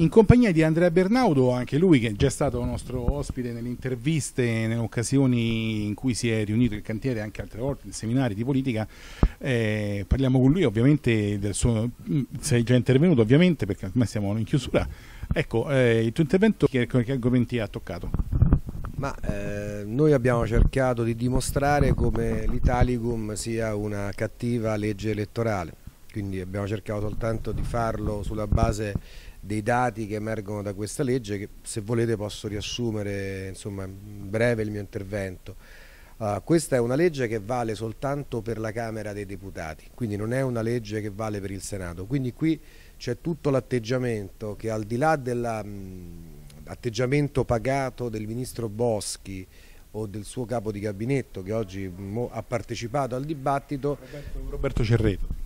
in compagnia di Andrea Bernaudo, anche lui che è già stato nostro ospite nelle interviste, nelle occasioni in cui si è riunito il cantiere anche altre volte, in seminari di politica, eh, parliamo con lui ovviamente del suo, mm, sei già intervenuto ovviamente perché ormai siamo in chiusura, ecco eh, il tuo intervento che, che argomenti ha toccato? Ma eh, noi abbiamo cercato di dimostrare come l'Italicum sia una cattiva legge elettorale, quindi abbiamo cercato soltanto di farlo sulla base dei dati che emergono da questa legge che se volete posso riassumere insomma, in breve il mio intervento. Uh, questa è una legge che vale soltanto per la Camera dei Deputati, quindi non è una legge che vale per il Senato. Quindi qui c'è tutto l'atteggiamento che al di là dell'atteggiamento pagato del ministro Boschi o del suo capo di gabinetto che oggi ha partecipato al dibattito Roberto, Roberto Cerreto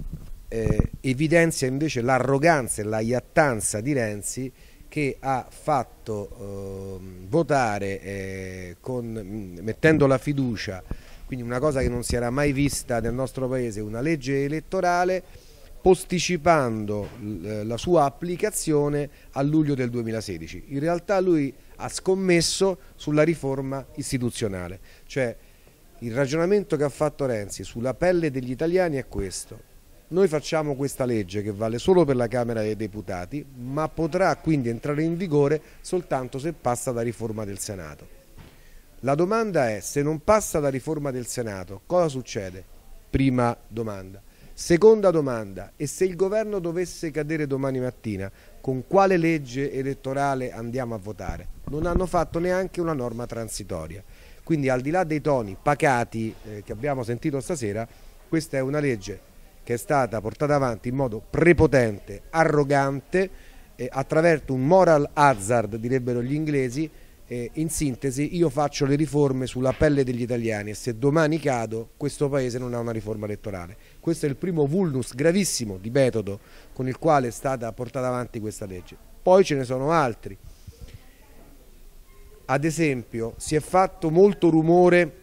eh, evidenzia invece l'arroganza e la iattanza di Renzi che ha fatto eh, votare eh, con, mm, mettendo la fiducia, quindi una cosa che non si era mai vista nel nostro paese, una legge elettorale posticipando eh, la sua applicazione a luglio del 2016. In realtà lui ha scommesso sulla riforma istituzionale, cioè il ragionamento che ha fatto Renzi sulla pelle degli italiani è questo. Noi facciamo questa legge che vale solo per la Camera dei Deputati, ma potrà quindi entrare in vigore soltanto se passa da riforma del Senato. La domanda è, se non passa la riforma del Senato, cosa succede? Prima domanda. Seconda domanda, e se il governo dovesse cadere domani mattina, con quale legge elettorale andiamo a votare? Non hanno fatto neanche una norma transitoria. Quindi al di là dei toni pacati eh, che abbiamo sentito stasera, questa è una legge che è stata portata avanti in modo prepotente, arrogante, eh, attraverso un moral hazard, direbbero gli inglesi, eh, in sintesi io faccio le riforme sulla pelle degli italiani e se domani cado questo Paese non ha una riforma elettorale. Questo è il primo vulnus gravissimo di metodo con il quale è stata portata avanti questa legge. Poi ce ne sono altri. Ad esempio si è fatto molto rumore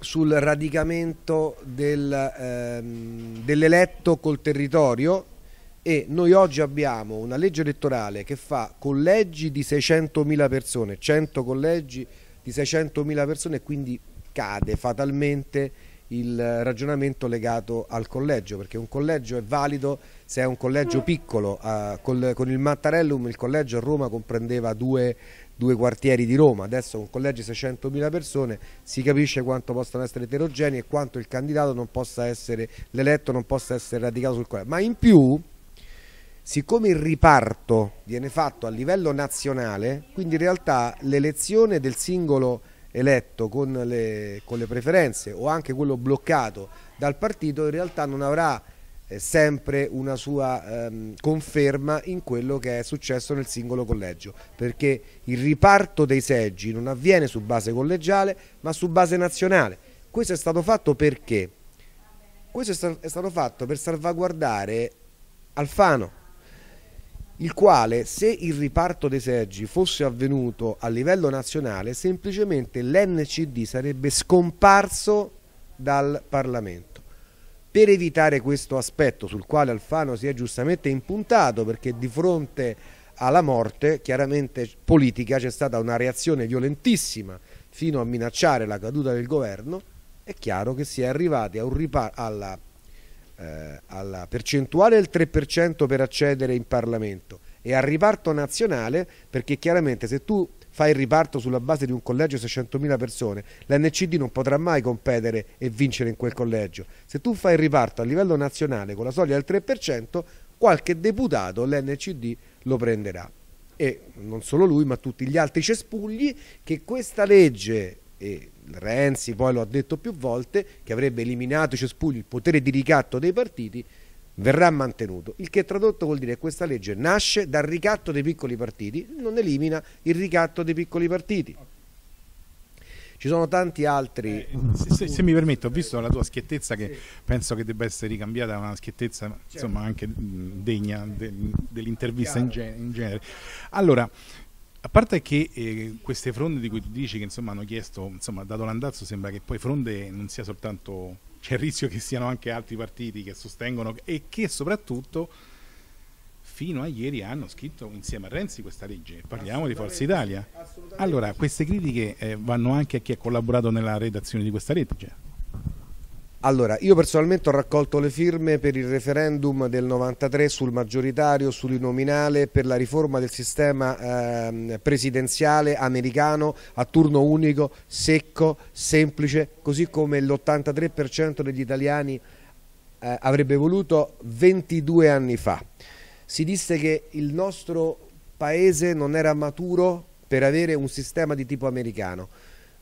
sul radicamento del, ehm, dell'eletto col territorio e noi oggi abbiamo una legge elettorale che fa collegi di 600.000 persone, 100 collegi di 600.000 persone e quindi cade fatalmente il ragionamento legato al collegio perché un collegio è valido se è un collegio mm. piccolo eh, col, con il Mattarellum il collegio a Roma comprendeva due due quartieri di Roma, adesso con collegi 600.000 persone si capisce quanto possano essere eterogenei e quanto il candidato non possa essere, l'eletto non possa essere radicato sul college. Ma in più, siccome il riparto viene fatto a livello nazionale, quindi in realtà l'elezione del singolo eletto con le, con le preferenze o anche quello bloccato dal partito in realtà non avrà eh, sempre una sua ehm, conferma in quello che è successo nel singolo collegio, perché il riparto dei seggi non avviene su base collegiale ma su base nazionale. Questo è stato fatto perché? Questo è, sta è stato fatto per salvaguardare Alfano, il quale se il riparto dei seggi fosse avvenuto a livello nazionale semplicemente l'NCD sarebbe scomparso dal Parlamento. Per evitare questo aspetto sul quale Alfano si è giustamente impuntato perché di fronte alla morte chiaramente politica c'è stata una reazione violentissima fino a minacciare la caduta del governo, è chiaro che si è arrivati alla, eh, alla percentuale del 3% per accedere in Parlamento e al riparto nazionale perché chiaramente se tu fa il riparto sulla base di un collegio di 600.000 persone, l'NCD non potrà mai competere e vincere in quel collegio. Se tu fai il riparto a livello nazionale con la soglia del 3%, qualche deputato l'NCD lo prenderà. E non solo lui, ma tutti gli altri cespugli che questa legge e Renzi poi lo ha detto più volte, che avrebbe eliminato i cespugli, il potere di ricatto dei partiti, verrà mantenuto, il che tradotto vuol dire che questa legge nasce dal ricatto dei piccoli partiti, non elimina il ricatto dei piccoli partiti. Ci sono tanti altri... Eh, mm. se, se, se, mi permetto, ho visto eh. la tua schiettezza che sì. penso che debba essere ricambiata a una schiettezza certo. insomma, anche mm, degna de, dell'intervista in, gen in genere. Allora, a parte che eh, queste fronde di cui tu dici che insomma hanno chiesto, insomma, dato l'andazzo sembra che poi fronde non sia soltanto c'è il rischio che siano anche altri partiti che sostengono e che soprattutto fino a ieri hanno scritto insieme a Renzi questa legge. Parliamo di Forza Italia. Allora, queste critiche eh, vanno anche a chi ha collaborato nella redazione di questa legge. Allora, io personalmente ho raccolto le firme per il referendum del 93 sul maggioritario, sull'inominale, per la riforma del sistema eh, presidenziale americano a turno unico, secco, semplice, così come l'83% degli italiani eh, avrebbe voluto 22 anni fa. Si disse che il nostro paese non era maturo per avere un sistema di tipo americano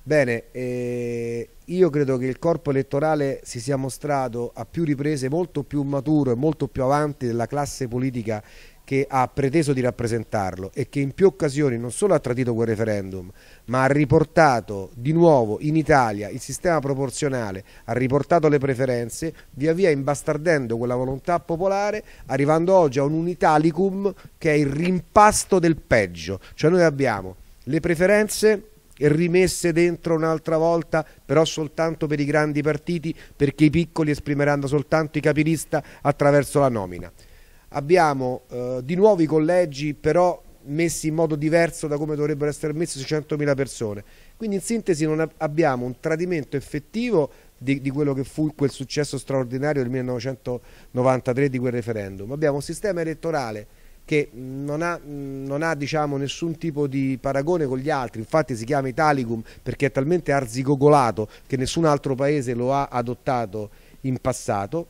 Bene, eh, io credo che il corpo elettorale si sia mostrato a più riprese molto più maturo e molto più avanti della classe politica che ha preteso di rappresentarlo e che in più occasioni non solo ha tradito quel referendum, ma ha riportato di nuovo in Italia il sistema proporzionale, ha riportato le preferenze, via via imbastardendo quella volontà popolare, arrivando oggi a un unitalicum che è il rimpasto del peggio. Cioè noi abbiamo le preferenze e rimesse dentro un'altra volta, però soltanto per i grandi partiti, perché i piccoli esprimeranno soltanto i capilista attraverso la nomina. Abbiamo eh, di nuovo i collegi, però messi in modo diverso da come dovrebbero essere messi 600.000 persone. Quindi in sintesi non abbiamo un tradimento effettivo di, di, quello che fu quel successo straordinario del 1993 di quel referendum. Abbiamo un sistema elettorale che non ha, non ha diciamo, nessun tipo di paragone con gli altri, infatti si chiama Italicum perché è talmente arzigogolato che nessun altro paese lo ha adottato in passato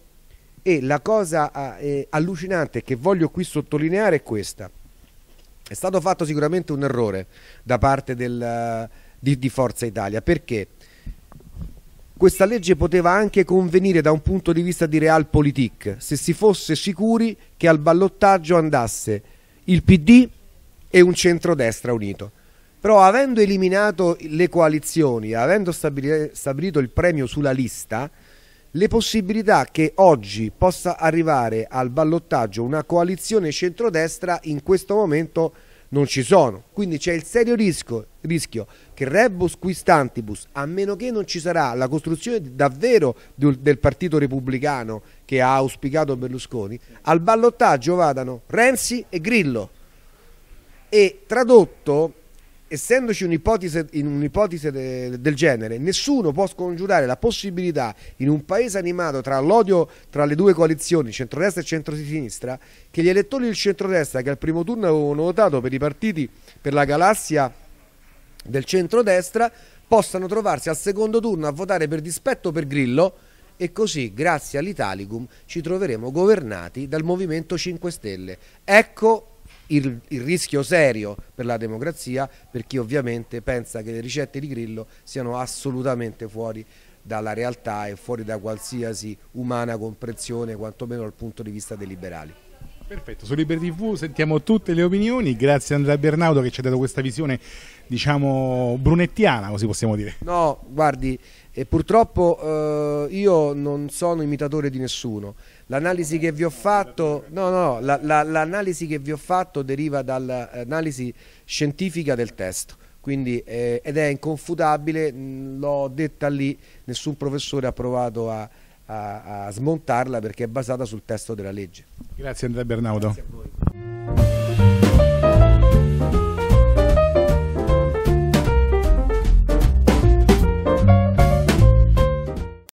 e la cosa eh, allucinante che voglio qui sottolineare è questa. È stato fatto sicuramente un errore da parte del, di, di Forza Italia perché questa legge poteva anche convenire da un punto di vista di realpolitik, se si fosse sicuri che al ballottaggio andasse il PD e un centrodestra unito. Però avendo eliminato le coalizioni, avendo stabilito il premio sulla lista, le possibilità che oggi possa arrivare al ballottaggio una coalizione centrodestra in questo momento non ci sono. Quindi c'è il serio rischio, rischio, che rebus quistantibus, a meno che non ci sarà la costruzione davvero del, del partito repubblicano che ha auspicato Berlusconi, al ballottaggio vadano Renzi e Grillo. E tradotto essendoci un'ipotesi, un'ipotesi de, del genere, nessuno può scongiurare la possibilità in un paese animato tra l'odio tra le due coalizioni, centrodestra e centrosinistra, che gli elettori del centrodestra che al primo turno avevano votato per i partiti per la galassia del centrodestra possano trovarsi al secondo turno a votare per dispetto per Grillo e così grazie all'Italicum ci troveremo governati dal Movimento 5 Stelle. Ecco il, il, rischio serio per la democrazia per chi ovviamente pensa che le ricette di Grillo siano assolutamente fuori dalla realtà e fuori da qualsiasi umana comprensione, quantomeno dal punto di vista dei liberali. Perfetto, su Liber TV sentiamo tutte le opinioni, grazie Andrea Bernardo che ci ha dato questa visione diciamo brunettiana, così possiamo dire. No, guardi, e eh, purtroppo eh, io non sono imitatore di nessuno. L'analisi che vi ho fatto, no, no, l'analisi la, la, che vi ho fatto deriva dall'analisi scientifica del testo. Quindi, eh, ed è inconfutabile, mm, l'ho detta lì, nessun professore ha provato a, a, a smontarla perché è basata sul testo della legge. Grazie Andrea Bernardo. Grazie